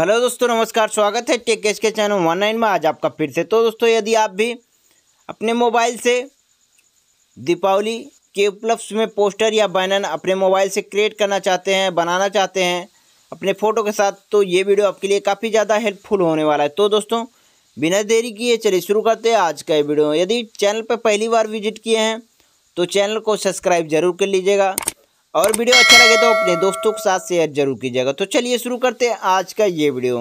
hello दोस्तों नमस्कार स्वागत है टेक के चैनल वन नाइन में आज आपका फिर से तो दोस्तों यदि आप भी अपने मोबाइल से दीपावली के उपलक्ष्य में पोस्टर या बैनर अपने मोबाइल से क्रिएट करना चाहते हैं बनाना चाहते हैं अपने फ़ोटो के साथ तो ये वीडियो आपके लिए काफ़ी ज़्यादा हेल्पफुल होने वाला है तो दोस्तों बिना देरी किए चलिए शुरू करते हैं आज का ये वीडियो यदि चैनल पर पहली बार विजिट किए हैं तो चैनल को सब्सक्राइब जरूर कर लीजिएगा और वीडियो अच्छा लगे तो अपने दोस्तों के साथ शेयर जरूर कीजिएगा तो चलिए शुरू करते हैं आज का ये वीडियो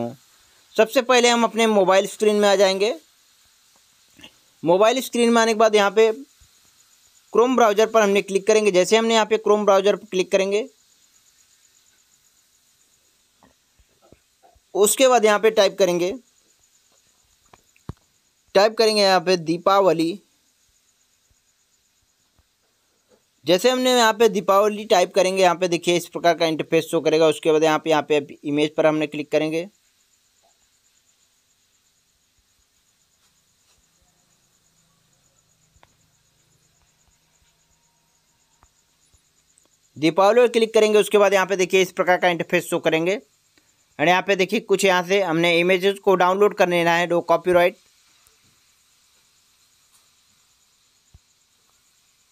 सबसे पहले हम अपने मोबाइल स्क्रीन में आ जाएंगे मोबाइल स्क्रीन में आने के बाद यहाँ पे क्रोम ब्राउज़र पर हमने क्लिक करेंगे जैसे हमने यहाँ पे क्रोम ब्राउज़र पर क्लिक करेंगे उसके बाद यहाँ पे टाइप करेंगे टाइप करेंगे यहाँ पे दीपावली जैसे हमने यहाँ पे दीपावली टाइप करेंगे यहाँ पे देखिए इस प्रकार का इंटरफेस शो करेगा उसके बाद यहाँ पे यहाँ पे इमेज पर हमने क्लिक करेंगे दीपावली पर क्लिक करेंगे उसके बाद यहाँ पे देखिए इस प्रकार का इंटरफेस शो करेंगे और यहाँ पे देखिए कुछ यहाँ से हमने इमेजेस को डाउनलोड कर लेना है डो कॉपीराइट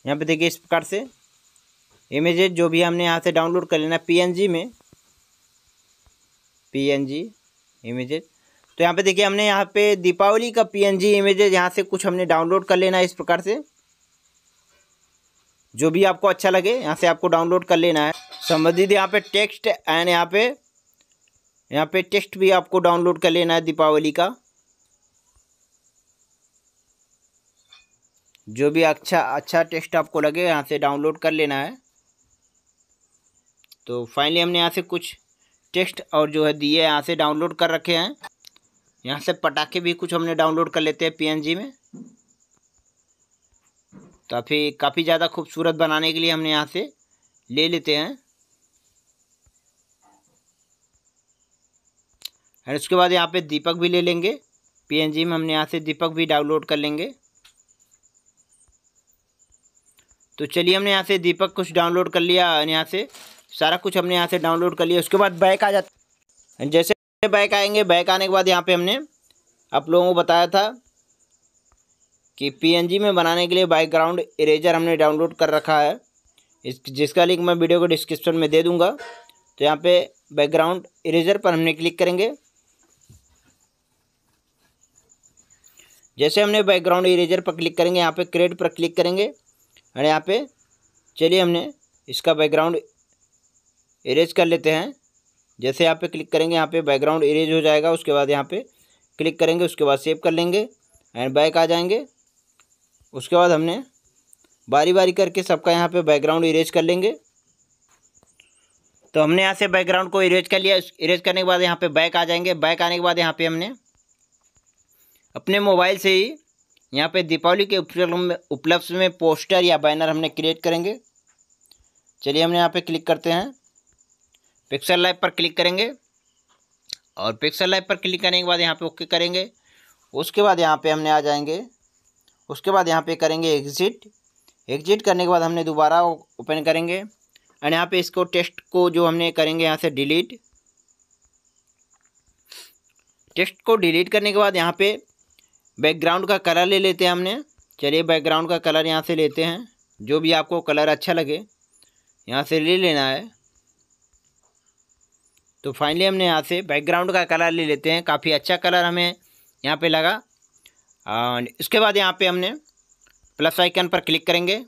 यहाँ पे देखिए इस प्रकार से इमेजेज जो भी हमने यहाँ से डाउनलोड कर लेना है पीएनजी में पीएनजी इमेजेज तो यहाँ पे देखिए हमने यहाँ पे दीपावली का पीएनजी इमेजेज यहाँ से कुछ हमने डाउनलोड कर लेना है इस प्रकार से जो भी आपको अच्छा लगे यहाँ से आपको डाउनलोड कर लेना है संबंधित यहाँ पे टेक्स्ट एंड यहाँ पे यहाँ पे टेक्स्ट भी आपको डाउनलोड कर लेना है दीपावली का जो भी अच्छा अच्छा टेक्स्ट आपको लगे यहाँ से डाउनलोड कर लेना है तो फाइनली हमने यहाँ से कुछ टेक्स्ट और जो है दिए यहाँ से डाउनलोड कर रखे हैं यहाँ से पटाखे भी कुछ हमने डाउनलोड कर लेते हैं पीएनजी में तो फिर काफ़ी ज़्यादा खूबसूरत बनाने के लिए हमने यहाँ से ले लेते हैं और उसके बाद यहाँ पे दीपक भी ले लेंगे पीएनजी में हमने यहाँ से दीपक भी डाउनलोड कर लेंगे तो चलिए हमने यहाँ से दीपक कुछ डाउनलोड कर लिया यहाँ से सारा कुछ हमने यहाँ से डाउनलोड कर लिया उसके बाद बैक आ जाता जैसे बैक आएंगे बैक आने के बाद यहाँ पे हमने आप लोगों को बताया था कि पीएनजी में बनाने के लिए बैकग्राउंड इरेजर हमने डाउनलोड कर रखा है इस जिसका लिंक मैं वीडियो को डिस्क्रिप्शन में दे दूँगा तो यहाँ पर बैकग्राउंड इरेजर पर हमने क्लिक करेंगे जैसे हमने बैकग्राउंड इरेजर पर क्लिक करेंगे यहाँ पे क्रेड पर क्लिक करेंगे और यहाँ पे चलिए हमने इसका बैकग्राउंड इरेज कर लेते हैं जैसे यहाँ पे क्लिक करेंगे यहाँ पे बैकग्राउंड इरेज हो जाएगा उसके बाद यहाँ पे क्लिक करेंगे उसके बाद सेव कर लेंगे एंड बैक आ जाएंगे उसके बाद हमने बारी बारी करके सबका यहाँ पे बैकग्राउंड इरेज कर लेंगे तो हमने यहाँ से बैकग्राउंड को इरेज कर लिया इरेज करने के बाद यहाँ पे बैक आ जाएंगे बैक आने के बाद यहाँ पे हमने अपने मोबाइल से ही यहाँ पे दीपावली के उपलक्ष्य में पोस्टर या बैनर हमने क्रिएट करेंगे चलिए हमने यहाँ पे क्लिक करते हैं पिक्सल लाइव पर क्लिक करेंगे और पिक्सल लाइव पर क्लिक करने के बाद यहाँ पे ओके करेंगे उसके बाद यहाँ पे हमने आ जाएंगे उसके बाद यहाँ पे करेंगे एग्ज़िट एग्ज़िट करने के बाद हमने दोबारा ओपन करेंगे एंड यहाँ पे इसको टेस्ट को जो हमने करेंगे यहाँ से डिलीट टेस्ट को डिलीट करने के बाद यहाँ पे बैकग्राउंड का कलर ले लेते हैं हमने चलिए बैकग्राउंड का कलर यहाँ से लेते हैं जो भी आपको कलर अच्छा लगे यहाँ से ले लेना है तो फाइनली हमने यहाँ से बैकग्राउंड का कलर ले लेते हैं काफ़ी अच्छा कलर हमें यहाँ पे लगा और इसके बाद यहाँ पे हमने प्लस आइकन पर क्लिक करेंगे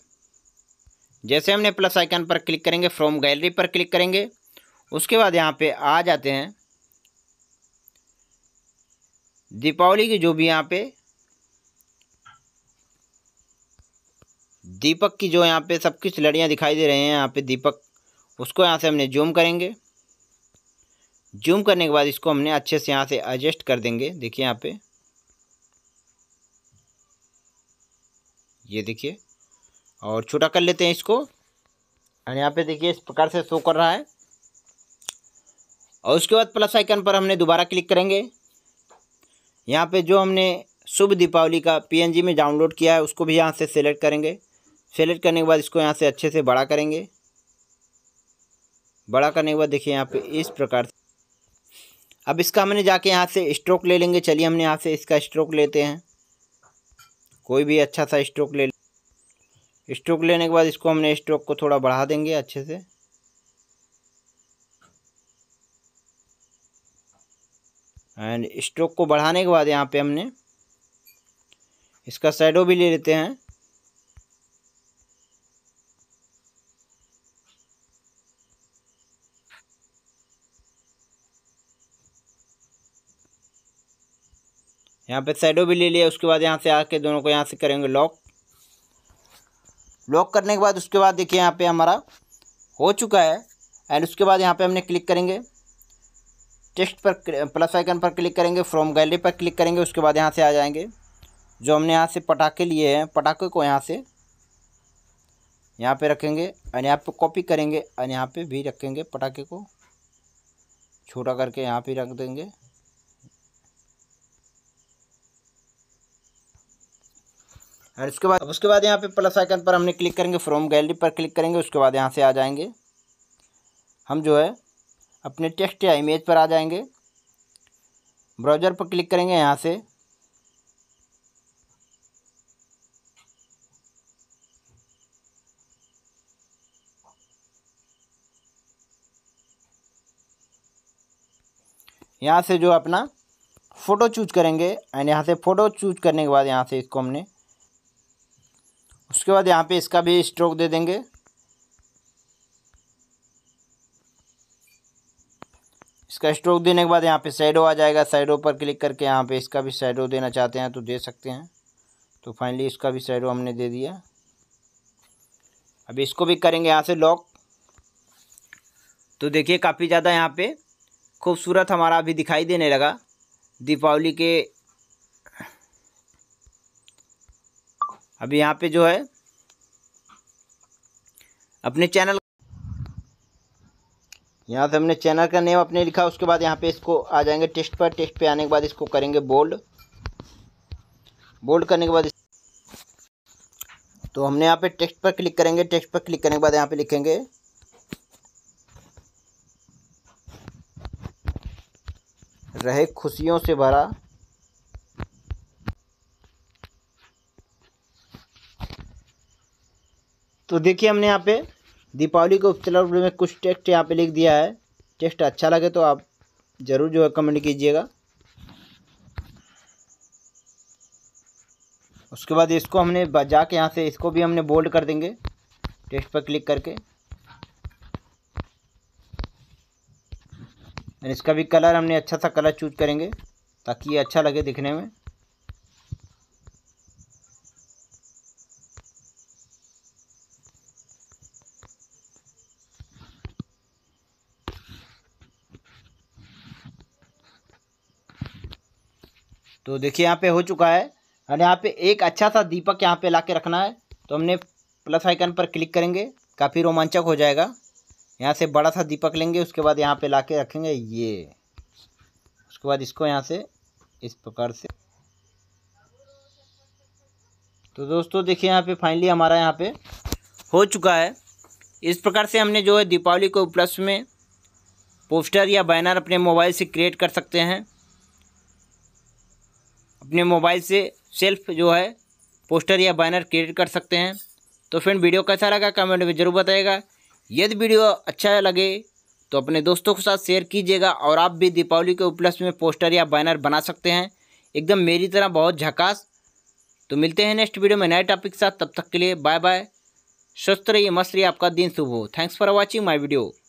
जैसे हमने प्लस आइकन पर क्लिक करेंगे फ्रॉम गैलरी पर क्लिक करेंगे उसके बाद यहाँ पे आ जाते हैं दीपावली की जो भी यहाँ पे दीपक की जो यहाँ पे सब कुछ लड़ियाँ दिखाई दे रहे हैं यहाँ पे दीपक उसको यहाँ से हमने जूम करेंगे जूम करने के बाद इसको हमने अच्छे से यहाँ से एडजस्ट कर देंगे देखिए यहाँ पे ये देखिए और छोटा कर लेते हैं इसको और यहाँ पे देखिए इस प्रकार से शो कर रहा है और उसके बाद प्लस आइकन पर हमने दोबारा क्लिक करेंगे यहाँ पे जो हमने शुभ दीपावली का पीएनजी में डाउनलोड किया है उसको भी यहाँ से सेलेक्ट करेंगे सेलेक्ट करने के बाद इसको यहाँ से अच्छे से बड़ा करेंगे बड़ा करने के बाद देखिए यहाँ पे इस प्रकार से अब इसका हमने जाके यहाँ से स्ट्रोक ले लेंगे चलिए हमने यहाँ से इसका स्ट्रोक लेते हैं कोई भी अच्छा सा स्ट्रोक ले स्ट्रोक लेने के बाद इसको हमने स्ट्रोक को थोड़ा बढ़ा देंगे अच्छे से एंड स्ट्रोक को बढ़ाने के बाद यहाँ पे हमने इसका शेडो भी ले लेते हैं यहाँ पे सैडो भी ले लिया उसके बाद यहाँ से आके दोनों को यहाँ से करेंगे लॉक लॉक करने के बाद उसके बाद देखिए यहाँ पे हमारा हो चुका है एंड उसके बाद यहाँ पे हमने क्लिक करेंगे टेक्स्ट पर प्लस आइकन पर क्लिक करेंगे फ्रॉम गैलरी पर क्लिक करेंगे उसके बाद यहाँ से आ जाएंगे जो हमने यहाँ से पटाखे लिए हैं पटाखे को यहाँ से यहाँ पे रखेंगे एंड यहाँ पे कॉपी करेंगे एंड यहाँ पे भी रखेंगे पटाखे को छोटा करके यहाँ पे रख देंगे और उसके बाद उसके बाद यहाँ पे प्लस आइकन पर हमने क्लिक करेंगे फ्रॉम गैलरी पर क्लिक करेंगे उसके बाद यहाँ से आ जाएंगे हम जो है अपने टेक्स्ट या इमेज पर आ जाएंगे ब्राउजर पर क्लिक करेंगे यहाँ से यहाँ से जो अपना फ़ोटो चूज करेंगे एंड यहाँ से फ़ोटो चूज करने के बाद यहाँ से इसको हमने उसके बाद यहाँ पे इसका भी स्ट्रोक दे देंगे इसका स्ट्रोक देने के बाद यहाँ पे साइडो आ जाएगा साइडो पर क्लिक करके यहाँ पे इसका भी साइडो देना चाहते हैं तो दे सकते हैं तो फाइनली इसका भी साइडो हमने दे दिया अब इसको भी करेंगे यहाँ से लॉक तो देखिए काफ़ी ज़्यादा यहाँ पे खूबसूरत हमारा अभी दिखाई देने लगा दीपावली के अभी यहाँ पे जो है अपने चैनल यहाँ से हमने चैनल का नेम अपने लिखा उसके बाद यहाँ पे इसको आ जाएंगे टेस्ट पर टेस्ट पे आने के बाद इसको करेंगे बोल्ड बोल्ड करने के बाद तो हमने यहाँ पे टेक्स्ट पर क्लिक करेंगे टेक्स्ट पर क्लिक करने के बाद यहाँ पे लिखेंगे रहे खुशियों से भरा तो देखिए हमने यहाँ पे दीपावली के उपचलाव में कुछ टेक्स्ट यहाँ पे लिख दिया है टेक्स्ट अच्छा लगे तो आप ज़रूर जो है कमेंट कीजिएगा उसके बाद इसको हमने बजा के यहाँ से इसको भी हमने बोल्ड कर देंगे टेक्स्ट पर क्लिक करके इसका भी कलर हमने अच्छा सा कलर चूज करेंगे ताकि ये अच्छा लगे दिखने में तो देखिए यहाँ पे हो चुका है और यहाँ पे एक अच्छा सा दीपक यहाँ पे ला के रखना है तो हमने प्लस आइकन पर क्लिक करेंगे काफ़ी रोमांचक हो जाएगा यहाँ से बड़ा सा दीपक लेंगे उसके बाद यहाँ पे ला के रखेंगे ये उसके बाद इसको यहाँ से इस प्रकार से तो दोस्तों देखिए यहाँ पे फाइनली हमारा यहाँ पे हो चुका है इस प्रकार से हमने जो है दीपावली को प्लस में पोस्टर या बैनर अपने मोबाइल से क्रिएट कर सकते हैं अपने मोबाइल से सेल्फ जो है पोस्टर या बैनर क्रिएट कर सकते हैं तो फ्रेंड वीडियो कैसा लगा कमेंट में ज़रूर बताएगा यदि वीडियो अच्छा लगे तो अपने दोस्तों के साथ शेयर कीजिएगा और आप भी दीपावली के उपलक्ष्य में पोस्टर या बैनर बना सकते हैं एकदम मेरी तरह बहुत झकास तो मिलते हैं नेक्स्ट वीडियो में नए टॉपिक के साथ तब तक के लिए बाय बाय स्वस्थ रहिए मस्त रहिए आपका दिन शुभ हो thanks for watching my video